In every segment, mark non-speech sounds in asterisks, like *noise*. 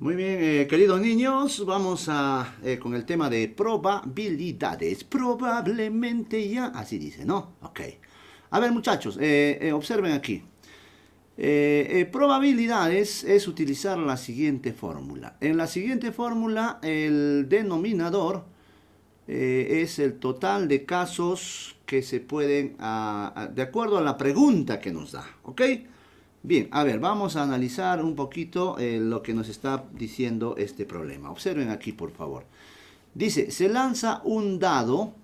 Muy bien, eh, queridos niños, vamos a, eh, con el tema de probabilidades. Probablemente ya, así dice, ¿no? Ok. A ver, muchachos, eh, observen aquí. probabilidades es utilizar la siguiente fórmula. En la siguiente fórmula, el denominador es el total de casos que se pueden, ah, ah, de acuerdo a la pregunta que nos da, ¿ok? ok Bien, a ver, vamos a analizar un poquito eh, lo que nos está diciendo este problema. Observen aquí, por favor. Dice, se lanza un dado.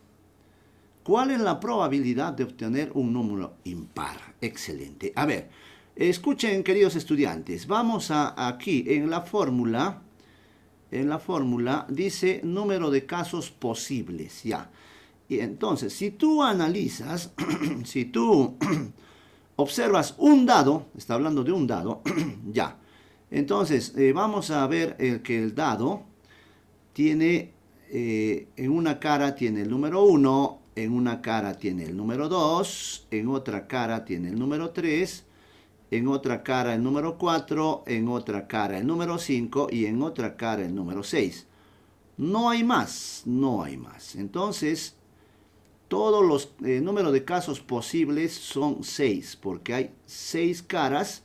¿Cuál es la probabilidad de obtener un número impar? Excelente. A ver, escuchen, queridos estudiantes. Vamos a aquí, en la fórmula, en la fórmula dice número de casos posibles, ya. Y entonces, si tú analizas, *clears throat* si tú *clears throat* observas un dado, está hablando de un dado, *clears throat* ya. Entonces, eh, vamos a ver el eh, que el dado tiene, eh, en una cara tiene el número 1, en una cara tiene el número 2, en otra cara tiene el número 3, en otra cara el número 4, en otra cara el número 5 y en otra cara el número 6. No hay más, no hay más. Entonces, todos los eh, números de casos posibles son 6, porque hay 6 caras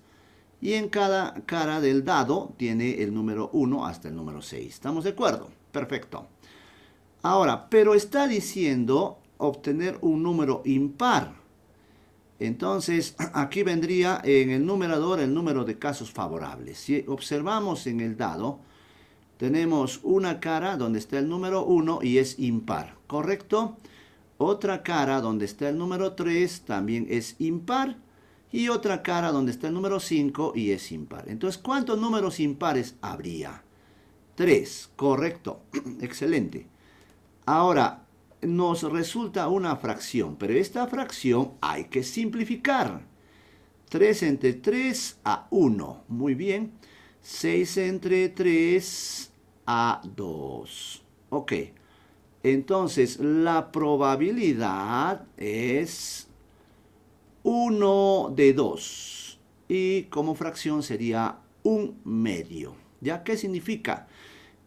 y en cada cara del dado tiene el número 1 hasta el número 6. ¿Estamos de acuerdo? Perfecto. Ahora, pero está diciendo obtener un número impar. Entonces, *clears throat* aquí vendría en el numerador el número de casos favorables. Si observamos en el dado, tenemos una cara donde está el número 1 y es impar, ¿correcto? Otra cara donde está el número 3 también es impar. Y otra cara donde está el número 5 y es impar. Entonces, ¿cuántos números impares habría? 3, correcto, *clears throat* excelente. Ahora, nos resulta una fracción, pero esta fracción hay que simplificar. 3 entre 3 a 1, muy bien. 6 entre 3 a 2, ok. Entonces, la probabilidad es 1 de 2 y como fracción sería un medio. ¿Ya qué significa?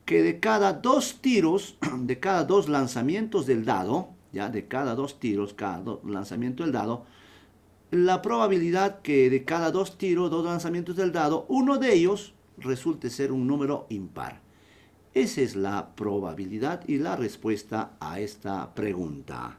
Que de cada dos tiros, *clears throat* de cada dos lanzamientos del dado, ya de cada dos tiros, cada lanzamiento del dado, la probabilidad que de cada dos tiros, dos lanzamientos del dado, uno de ellos resulte ser un número impar. Esa es la probabilidad y la respuesta a esta pregunta.